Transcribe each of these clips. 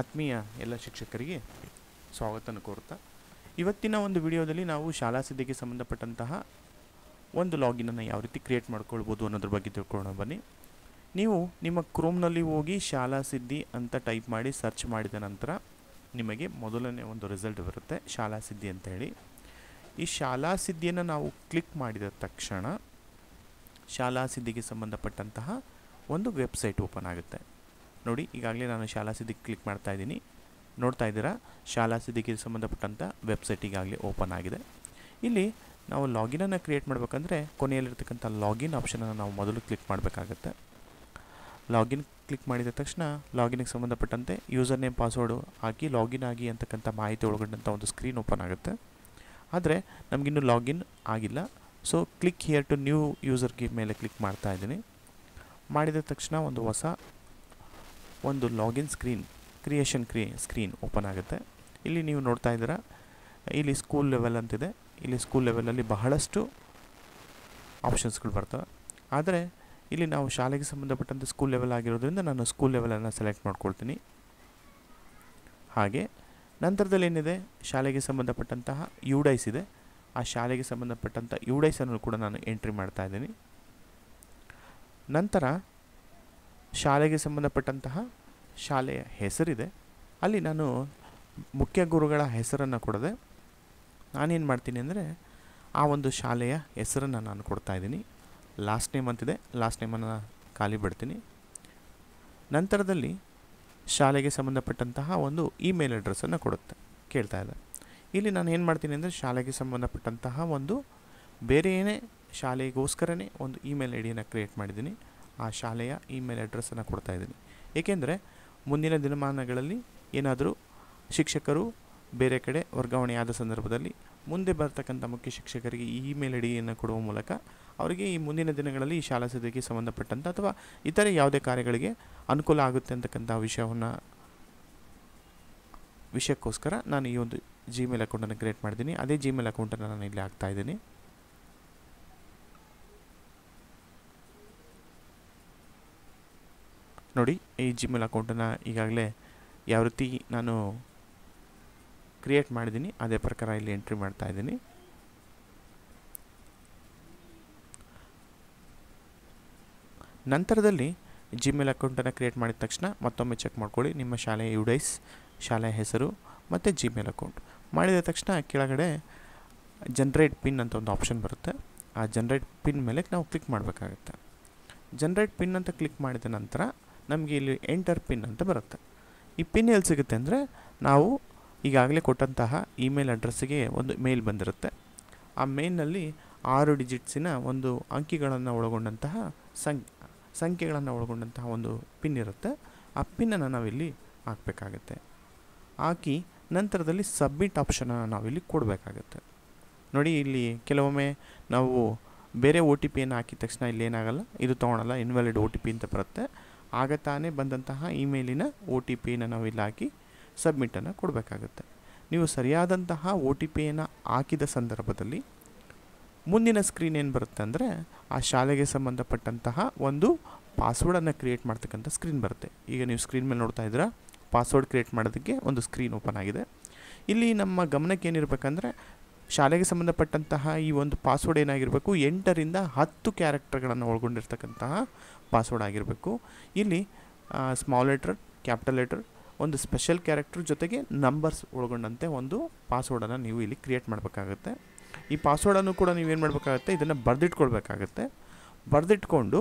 ಆತ್ಮೀಯ ಎಲ್ಲ ಶಿಕ್ಷಕರಿಗೆ ಸ್ವಾಗತನ ಕೋರ್ತಾ ಇವತ್ತಿನ ಒಂದು ವಿಡಿಯೋದಲ್ಲಿ ನಾವು ಶಾಲಾ ಸಿದ್ಧಿಗೆ ಸಂಬಂಧಪಟ್ಟಂತಹ ಒಂದು ಲಾಗಿನನ್ನು ಯಾವ ರೀತಿ ಕ್ರಿಯೇಟ್ ಮಾಡ್ಕೊಳ್ಬೋದು ಅನ್ನೋದ್ರ ಬಗ್ಗೆ ತಿಳ್ಕೊಳ್ಳೋಣ ಬನ್ನಿ ನೀವು ನಿಮ್ಮ ಕ್ರೋಮ್ನಲ್ಲಿ ಹೋಗಿ ಶಾಲಾ ಸಿದ್ಧಿ ಅಂತ ಟೈಪ್ ಮಾಡಿ ಸರ್ಚ್ ಮಾಡಿದ ನಂತರ ನಿಮಗೆ ಮೊದಲನೇ ಒಂದು ರಿಸಲ್ಟ್ ಬರುತ್ತೆ ಶಾಲಾ ಸಿದ್ಧಿ ಅಂತ ಹೇಳಿ ಈ ಶಾಲಾ ಸಿದ್ಧಿಯನ್ನು ನಾವು ಕ್ಲಿಕ್ ಮಾಡಿದ ತಕ್ಷಣ ಶಾಲಾ ಸಿದ್ಧಿಗೆ ಸಂಬಂಧಪಟ್ಟಂತಹ ಒಂದು ವೆಬ್ಸೈಟ್ ಓಪನ್ ಆಗುತ್ತೆ ನೋಡಿ ಈಗಾಗಲೇ ನಾನು ಶಾಲಾ ಸಿದ್ಧಿ ಕ್ಲಿಕ್ ಮಾಡ್ತಾ ಇದ್ದೀನಿ ನೋಡ್ತಾ ಇದ್ದೀರಾ ಶಾಲಾ ಸಿದ್ಧಿಗೆ ಸಂಬಂಧಪಟ್ಟಂಥ ವೆಬ್ಸೈಟ್ ಈಗಾಗಲೇ ಓಪನ್ ಆಗಿದೆ ಇಲ್ಲಿ ನಾವು ಲಾಗಿನನ್ನು ಕ್ರಿಯೇಟ್ ಮಾಡಬೇಕಂದ್ರೆ ಕೊನೆಯಲ್ಲಿರ್ತಕ್ಕಂಥ ಲಾಗಿನ್ ಆಪ್ಷನನ್ನು ನಾವು ಮೊದಲು ಕ್ಲಿಕ್ ಮಾಡಬೇಕಾಗತ್ತೆ ಲಾಗಿನ್ ಕ್ಲಿಕ್ ಮಾಡಿದ ತಕ್ಷಣ ಲಾಗಿನ್ಗೆ ಸಂಬಂಧಪಟ್ಟಂತೆ ಯೂಸರ್ ನೇಮ್ ಪಾಸ್ವರ್ಡು ಹಾಕಿ ಲಾಗಿನ್ ಆಗಿ ಅಂತಕ್ಕಂಥ ಮಾಹಿತಿ ಒಳಗೊಂಡಂಥ ಒಂದು ಸ್ಕ್ರೀನ್ ಓಪನ್ ಆಗುತ್ತೆ ಆದರೆ ನಮಗಿನ್ನೂ ಲಾಗಿನ್ ಆಗಿಲ್ಲ so click here to new ಯೂಸರ್ಗೆ ಮೇಲೆ ಕ್ಲಿಕ್ ಮಾಡ್ತಾ ಇದ್ದೀನಿ ಮಾಡಿದ ತಕ್ಷಣ ಒಂದು ಹೊಸ ಒಂದು ಲಾಗಿನ್ ಸ್ಕ್ರೀನ್ ಕ್ರಿಯೇಷನ್ ಕ್ರಿ ಸ್ಕ್ರೀನ್ ಓಪನ್ ಆಗುತ್ತೆ ಇಲ್ಲಿ ನೀವು ನೋಡ್ತಾ ಇದ್ದೀರಾ ಇಲ್ಲಿ ಸ್ಕೂಲ್ ಲೆವೆಲ್ ಅಂತಿದೆ ಇಲ್ಲಿ ಸ್ಕೂಲ್ ಲೆವೆಲಲ್ಲಿ ಬಹಳಷ್ಟು ಆಪ್ಷನ್ಸ್ಗಳು ಬರ್ತವೆ ಆದರೆ ಇಲ್ಲಿ ನಾವು ಶಾಲೆಗೆ ಸಂಬಂಧಪಟ್ಟಂತೆ ಸ್ಕೂಲ್ ಲೆವೆಲ್ ಆಗಿರೋದ್ರಿಂದ ನಾನು ಸ್ಕೂಲ್ ಲೆವೆಲನ್ನು ಸೆಲೆಕ್ಟ್ ಮಾಡ್ಕೊಳ್ತೀನಿ ಹಾಗೆ ನಂತರದಲ್ಲಿ ಏನಿದೆ ಶಾಲೆಗೆ ಸಂಬಂಧಪಟ್ಟಂತಹ ಯು ಡೈಸ್ ಇದೆ ಆ ಶಾಲೆಗೆ ಸಂಬಂಧಪಟ್ಟಂಥ ಯು ಡೈಸನ್ನು ಕೂಡ ನಾನು ಎಂಟ್ರಿ ಮಾಡ್ತಾ ಇದ್ದೀನಿ ನಂತರ ಶಾಲೆಗೆ ಸಂಬಂಧಪಟ್ಟಂತಹ ಶಾಲೆಯ ಹೆಸರಿದೆ ಅಲ್ಲಿ ನಾನು ಮುಖ್ಯ ಗುರುಗಳ ಹೆಸರನ್ನು ಕೊಡದೆ ನಾನೇನು ಮಾಡ್ತೀನಿ ಅಂದರೆ ಆ ಒಂದು ಶಾಲೆಯ ಹೆಸರನ್ನು ನಾನು ಕೊಡ್ತಾ ಇದ್ದೀನಿ ಲಾಸ್ಟ್ ನೇಮ್ ಅಂತಿದೆ ಲಾಸ್ಟ್ ನೇಮನ್ನು ಖಾಲಿ ಬಿಡ್ತೀನಿ ನಂತರದಲ್ಲಿ ಶಾಲೆಗೆ ಸಂಬಂಧಪಟ್ಟಂತಹ ಒಂದು ಇಮೇಲ್ ಅಡ್ರೆಸ್ಸನ್ನು ಕೊಡುತ್ತೆ ಕೇಳ್ತಾ ಇದೆ ಇಲ್ಲಿ ನಾನು ಏನು ಮಾಡ್ತೀನಿ ಅಂದರೆ ಶಾಲೆಗೆ ಸಂಬಂಧಪಟ್ಟಂತಹ ಒಂದು ಬೇರೆಯೇ ಶಾಲೆಗೋಸ್ಕರನೇ ಒಂದು ಇಮೇಲ್ ಐಡಿಯನ್ನು ಕ್ರಿಯೇಟ್ ಮಾಡಿದ್ದೀನಿ ಆ ಶಾಲೆಯ ಇಮೇಲ್ ಅಡ್ರೆಸ್ಸನ್ನು ಕೊಡ್ತಾ ಇದ್ದೀನಿ ಏಕೆಂದರೆ ಮುಂದಿನ ದಿನಮಾನಗಳಲ್ಲಿ ಏನಾದರೂ ಶಿಕ್ಷಕರು ಬೇರೆ ಕಡೆ ವರ್ಗಾವಣೆಯಾದ ಸಂದರ್ಭದಲ್ಲಿ ಮುಂದೆ ಬರ್ತಕ್ಕಂಥ ಮುಖ್ಯ ಶಿಕ್ಷಕರಿಗೆ ಈ ಇಮೇಲ್ ಐಡಿಯನ್ನು ಕೊಡುವ ಮೂಲಕ ಅವರಿಗೆ ಈ ಮುಂದಿನ ದಿನಗಳಲ್ಲಿ ಈ ಶಾಲಾ ಸದ್ಯಕ್ಕೆ ಸಂಬಂಧಪಟ್ಟಂಥ ಅಥವಾ ಇತರೆ ಯಾವುದೇ ಕಾರ್ಯಗಳಿಗೆ ಅನುಕೂಲ ಆಗುತ್ತೆ ಅಂತಕ್ಕಂಥ ವಿಷಯವನ್ನು ವಿಷಯಕ್ಕೋಸ್ಕರ ನಾನು ಈ ಒಂದು ಜಿಮೇಲ್ ಅಕೌಂಟನ್ನು ಕ್ರಿಯೇಟ್ ಮಾಡಿದ್ದೀನಿ ಅದೇ ಜಿಮೇಲ್ ಅಕೌಂಟನ್ನು ನಾನು ಇಲ್ಲಿ ಹಾಕ್ತಾಯಿದ್ದೀನಿ ನೋಡಿ ಈ ಜಿಮೇಲ್ ಅಕೌಂಟನ್ನು ಈಗಾಗಲೇ ಯಾವ ರೀತಿ ನಾನು ಕ್ರಿಯೇಟ್ ಮಾಡಿದ್ದೀನಿ ಅದೇ ಪ್ರಕಾರ ಇಲ್ಲಿ ಎಂಟ್ರಿ ಮಾಡ್ತಾ ಇದ್ದೀನಿ ನಂತರದಲ್ಲಿ ಜಿಮೇಲ್ ಅಕೌಂಟನ್ನು ಕ್ರಿಯೇಟ್ ಮಾಡಿದ ತಕ್ಷಣ ಮತ್ತೊಮ್ಮೆ ಚೆಕ್ ಮಾಡ್ಕೊಳ್ಳಿ ನಿಮ್ಮ ಶಾಲೆಯ ಯುಡೈಸ್ ಶಾಲೆಯ ಹೆಸರು ಮತ್ತು ಜಿಮೇಲ್ ಅಕೌಂಟ್ ಮಾಡಿದ ತಕ್ಷಣ ಕೆಳಗಡೆ ಜನ್ರೇಟ್ ಪಿನ್ ಅಂತ ಒಂದು ಆಪ್ಷನ್ ಬರುತ್ತೆ ಆ ಜನ್ರೇಟ್ ಪಿನ್ ಮೇಲೆ ನಾವು ಕ್ಲಿಕ್ ಮಾಡಬೇಕಾಗುತ್ತೆ ಜನ್ರೇಟ್ ಪಿನ್ ಅಂತ ಕ್ಲಿಕ್ ಮಾಡಿದ ನಂತರ ನಮಗೆ ಇಲ್ಲಿ ಎಂಟರ್ ಪಿನ್ ಅಂತ ಬರುತ್ತೆ ಈ ಪಿನ್ ಎಲ್ಲಿ ಸಿಗುತ್ತೆ ಅಂದರೆ ನಾವು ಈಗಾಗಲೇ ಕೊಟ್ಟಂತಹ ಇಮೇಲ್ ಅಡ್ರೆಸ್ಸಿಗೆ ಒಂದು ಮೇಲ್ ಬಂದಿರುತ್ತೆ ಆ ಮೇಲ್ನಲ್ಲಿ ಆರು ಡಿಜಿಟ್ಸಿನ ಒಂದು ಅಂಕಿಗಳನ್ನು ಒಳಗೊಂಡಂತಹ ಸಂಖ್ಯೆ ಸಂಖ್ಯೆಗಳನ್ನು ಒಳಗೊಂಡಂತಹ ಒಂದು ಪಿನ್ ಇರುತ್ತೆ ಆ ಪಿನ್ನನ್ನು ನಾವಿಲ್ಲಿ ಹಾಕಬೇಕಾಗತ್ತೆ ಹಾಕಿ ನಂತರದಲ್ಲಿ ಸಬ್ಮಿಟ್ ಆಪ್ಷನನ್ನು ನಾವಿಲ್ಲಿ ಕೊಡಬೇಕಾಗತ್ತೆ ನೋಡಿ ಇಲ್ಲಿ ಕೆಲವೊಮ್ಮೆ ನಾವು ಬೇರೆ ಒ ಟಿ ಪಿಯನ್ನು ಹಾಕಿದ ತಕ್ಷಣ ಇಲ್ಲಿ ಏನಾಗಲ್ಲ ಇದು ತೊಗೊಳಲ್ಲ ಇನ್ವ್ಯಾಲಿಡ್ ಓ ಟಿ ಪಿ ಅಂತ ಬರುತ್ತೆ ಆಗ ತಾನೇ ಬಂದಂತಹ ಇಮೇಲಿನ ಒ ಟಿ ಪಿಯನ್ನು ಇಲ್ಲಿ ಹಾಕಿ ಸಬ್ಮಿಟನ್ನು ಕೊಡಬೇಕಾಗುತ್ತೆ ನೀವು ಸರಿಯಾದಂತಹ ಒ ಟಿ ಪಿಯನ್ನು ಹಾಕಿದ ಸಂದರ್ಭದಲ್ಲಿ ಮುಂದಿನ ಸ್ಕ್ರೀನ್ ಏನು ಬರುತ್ತೆ ಅಂದರೆ ಆ ಶಾಲೆಗೆ ಸಂಬಂಧಪಟ್ಟಂತಹ ಒಂದು ಪಾಸ್ವರ್ಡನ್ನು ಕ್ರಿಯೇಟ್ ಮಾಡ್ತಕ್ಕಂಥ ಸ್ಕ್ರೀನ್ ಬರುತ್ತೆ ಈಗ ನೀವು ಸ್ಕ್ರೀನ್ ಮೇಲೆ ನೋಡ್ತಾ ಇದ್ದೀರಾ ಪಾಸ್ವರ್ಡ್ ಕ್ರಿಯೇಟ್ ಮಾಡೋದಕ್ಕೆ ಒಂದು ಸ್ಕ್ರೀನ್ ಓಪನ್ ಆಗಿದೆ ಇಲ್ಲಿ ನಮ್ಮ ಗಮನಕ್ಕೆ ಏನಿರಬೇಕಂದ್ರೆ ಶಾಲೆಗೆ ಸಂಬಂಧಪಟ್ಟಂತಹ ಈ ಒಂದು ಪಾಸ್ವರ್ಡ್ ಏನಾಗಿರಬೇಕು ಎಂಟರಿಂದ ಹತ್ತು ಕ್ಯಾರೆಕ್ಟರ್ಗಳನ್ನು ಒಳಗೊಂಡಿರ್ತಕ್ಕಂತಹ ಪಾಸ್ವರ್ಡ್ ಆಗಿರಬೇಕು ಇಲ್ಲಿ ಸ್ಮಾಲ್ ಲೆಟ್ರ್ ಕ್ಯಾಪಿಟಲ್ ಲೆಟರ್ ಒಂದು ಸ್ಪೆಷಲ್ ಕ್ಯಾರೆಕ್ಟರ್ ಜೊತೆಗೆ ನಂಬರ್ಸ್ ಒಳಗೊಂಡಂತೆ ಒಂದು ಪಾಸ್ವರ್ಡನ್ನು ನೀವು ಇಲ್ಲಿ ಕ್ರಿಯೇಟ್ ಮಾಡಬೇಕಾಗುತ್ತೆ ಈ ಪಾಸ್ವರ್ಡನ್ನು ಕೂಡ ನೀವೇನು ಮಾಡಬೇಕಾಗುತ್ತೆ ಇದನ್ನು ಬರೆದಿಟ್ಕೊಳ್ಬೇಕಾಗತ್ತೆ ಬರೆದಿಟ್ಕೊಂಡು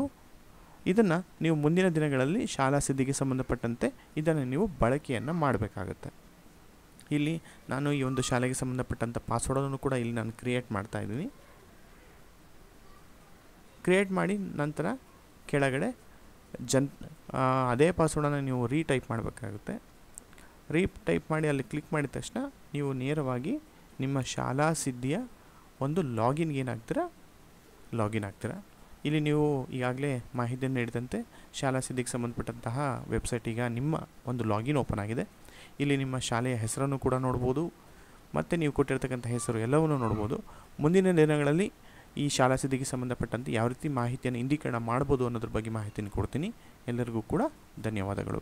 ಇದನ್ನು ನೀವು ಮುಂದಿನ ದಿನಗಳಲ್ಲಿ ಶಾಲಾ ಸಿದ್ಧಿಗೆ ಸಂಬಂಧಪಟ್ಟಂತೆ ಇದನ್ನು ನೀವು ಬಳಕೆಯನ್ನು ಮಾಡಬೇಕಾಗತ್ತೆ ಇಲ್ಲಿ ನಾನು ಈ ಒಂದು ಶಾಲೆಗೆ ಸಂಬಂಧಪಟ್ಟಂಥ ಪಾಸ್ವರ್ಡನ್ನು ಕೂಡ ಇಲ್ಲಿ ನಾನು ಕ್ರಿಯೇಟ್ ಮಾಡ್ತಾ ಇದ್ದೀನಿ ಕ್ರಿಯೇಟ್ ಮಾಡಿ ನಂತರ ಕೆಳಗಡೆ ಜನ್ ಅದೇ ಪಾಸ್ವರ್ಡನ್ನು ನೀವು ರೀಟೈಪ್ ಮಾಡಬೇಕಾಗುತ್ತೆ ರೀಟೈಪ್ ಮಾಡಿ ಅಲ್ಲಿ ಕ್ಲಿಕ್ ಮಾಡಿದ ತಕ್ಷಣ ನೀವು ನೇರವಾಗಿ ನಿಮ್ಮ ಶಾಲಾ ಸಿದ್ಧಿಯ ಒಂದು ಲಾಗಿನ್ಗೆ ಏನಾಗ್ತೀರ ಲಾಗಿನ್ ಆಗ್ತೀರಾ ಇಲ್ಲಿ ನೀವು ಈಗಾಗಲೇ ಮಾಹಿತಿಯನ್ನು ನೀಡಿದಂತೆ ಶಾಲಾ ಸಿದ್ಧಿಗೆ ಸಂಬಂಧಪಟ್ಟಂತಹ ವೆಬ್ಸೈಟ್ ಈಗ ನಿಮ್ಮ ಒಂದು ಲಾಗಿನ್ ಓಪನ್ ಆಗಿದೆ ಇಲ್ಲಿ ನಿಮ್ಮ ಶಾಲೆಯ ಹೆಸರನ್ನು ಕೂಡ ನೋಡ್ಬೋದು ಮತ್ತು ನೀವು ಕೊಟ್ಟಿರ್ತಕ್ಕಂಥ ಹೆಸರು ಎಲ್ಲವನ್ನು ನೋಡ್ಬೋದು ಮುಂದಿನ ದಿನಗಳಲ್ಲಿ ಈ ಶಾಲಾ ಸಿದ್ಧಿಗೆ ಸಂಬಂಧಪಟ್ಟಂತೆ ಯಾವ ರೀತಿ ಮಾಹಿತಿಯನ್ನು ಇಂದೀಕರಣ ಮಾಡ್ಬೋದು ಅನ್ನೋದ್ರ ಬಗ್ಗೆ ಮಾಹಿತಿಯನ್ನು ಕೊಡ್ತೀನಿ ಎಲ್ಲರಿಗೂ ಕೂಡ ಧನ್ಯವಾದಗಳು